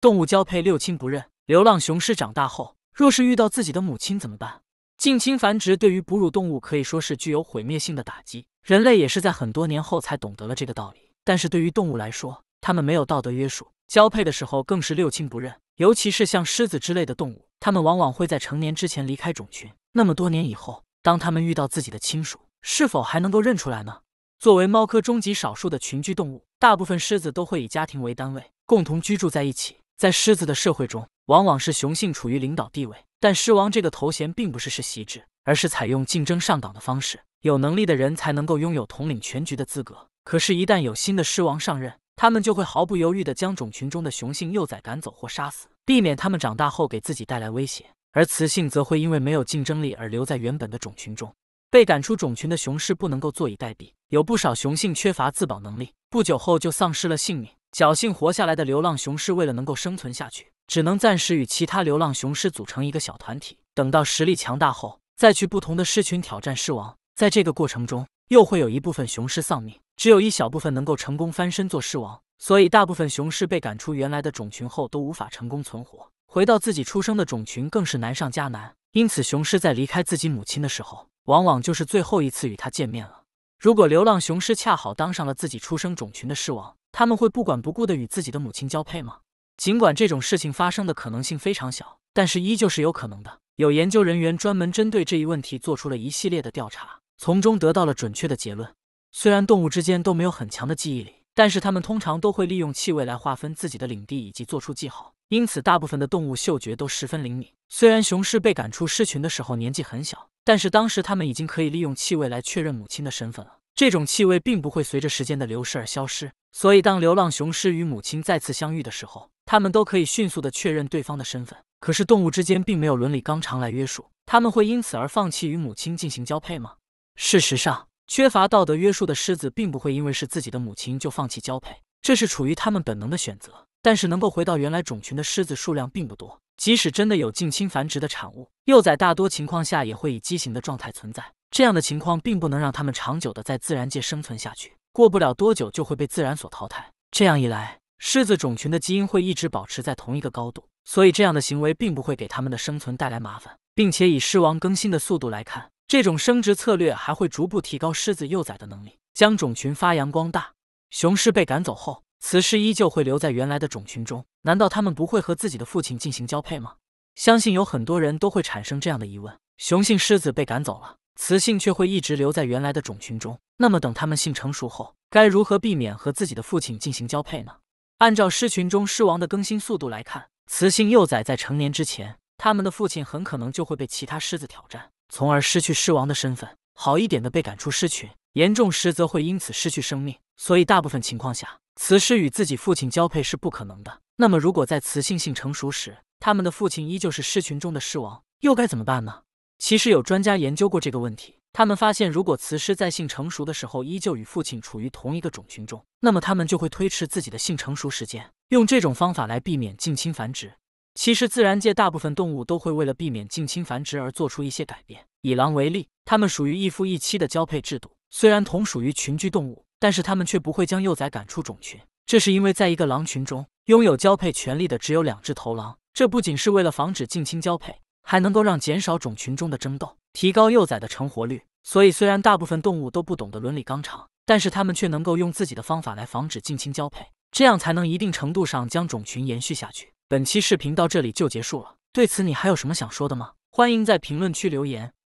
动物交配六亲不认，流浪雄狮长大后，若是遇到自己的母亲怎么办？近亲繁殖对于哺乳动物可以说是具有毁灭性的打击，人类也是在很多年后才懂得了这个道理。但是对于动物来说，它们没有道德约束，交配的时候更是六亲不认。尤其是像狮子之类的动物，它们往往会在成年之前离开种群。那么多年以后，当它们遇到自己的亲属，是否还能够认出来呢？作为猫科终极少数的群居动物，大部分狮子都会以家庭为单位，共同居住在一起。在狮子的社会中，往往是雄性处于领导地位，但狮王这个头衔并不是世袭制，而是采用竞争上岗的方式。有能力的人才能够拥有统领全局的资格。可是，一旦有新的狮王上任，他们就会毫不犹豫地将种群中的雄性幼崽赶走或杀死，避免他们长大后给自己带来威胁。而雌性则会因为没有竞争力而留在原本的种群中。被赶出种群的雄狮不能够坐以待毙，有不少雄性缺乏自保能力，不久后就丧失了性命。侥幸活下来的流浪雄狮，为了能够生存下去，只能暂时与其他流浪雄狮组成一个小团体，等到实力强大后，再去不同的狮群挑战狮王。在这个过程中，又会有一部分雄狮丧命，只有一小部分能够成功翻身做狮王。所以，大部分雄狮被赶出原来的种群后都无法成功存活，回到自己出生的种群更是难上加难。因此，雄狮在离开自己母亲的时候，往往就是最后一次与它见面了。如果流浪雄狮恰好当上了自己出生种群的狮王，他们会不管不顾地与自己的母亲交配吗？尽管这种事情发生的可能性非常小，但是依旧是有可能的。有研究人员专门针对这一问题做出了一系列的调查，从中得到了准确的结论。虽然动物之间都没有很强的记忆力，但是它们通常都会利用气味来划分自己的领地以及做出记号，因此大部分的动物嗅觉都十分灵敏。虽然雄狮被赶出狮群的时候年纪很小，但是当时它们已经可以利用气味来确认母亲的身份了。这种气味并不会随着时间的流逝而消失，所以当流浪雄狮与母亲再次相遇的时候，它们都可以迅速地确认对方的身份。可是动物之间并没有伦理纲常来约束，他们会因此而放弃与母亲进行交配吗？事实上，缺乏道德约束的狮子并不会因为是自己的母亲就放弃交配，这是处于他们本能的选择。但是能够回到原来种群的狮子数量并不多，即使真的有近亲繁殖的产物，幼崽大多情况下也会以畸形的状态存在。这样的情况并不能让他们长久的在自然界生存下去，过不了多久就会被自然所淘汰。这样一来，狮子种群的基因会一直保持在同一个高度，所以这样的行为并不会给他们的生存带来麻烦，并且以狮王更新的速度来看，这种生殖策略还会逐步提高狮子幼崽的能力，将种群发扬光大。雄狮被赶走后，雌狮依旧会留在原来的种群中，难道他们不会和自己的父亲进行交配吗？相信有很多人都会产生这样的疑问：雄性狮子被赶走了。雌性却会一直留在原来的种群中。那么，等它们性成熟后，该如何避免和自己的父亲进行交配呢？按照狮群中狮王的更新速度来看，雌性幼崽在成年之前，他们的父亲很可能就会被其他狮子挑战，从而失去狮王的身份，好一点的被赶出狮群，严重时则会因此失去生命。所以，大部分情况下，雌狮与自己父亲交配是不可能的。那么，如果在雌性性成熟时，他们的父亲依旧是狮群中的狮王，又该怎么办呢？其实有专家研究过这个问题，他们发现，如果雌狮在性成熟的时候依旧与父亲处于同一个种群中，那么它们就会推迟自己的性成熟时间，用这种方法来避免近亲繁殖。其实自然界大部分动物都会为了避免近亲繁殖而做出一些改变。以狼为例，它们属于一夫一妻的交配制度，虽然同属于群居动物，但是它们却不会将幼崽赶出种群，这是因为在一个狼群中，拥有交配权利的只有两只头狼，这不仅是为了防止近亲交配。还能够让减少种群中的争斗，提高幼崽的成活率。所以，虽然大部分动物都不懂得伦理纲常，但是它们却能够用自己的方法来防止近亲交配，这样才能一定程度上将种群延续下去。本期视频到这里就结束了，对此你还有什么想说的吗？欢迎在评论区留言。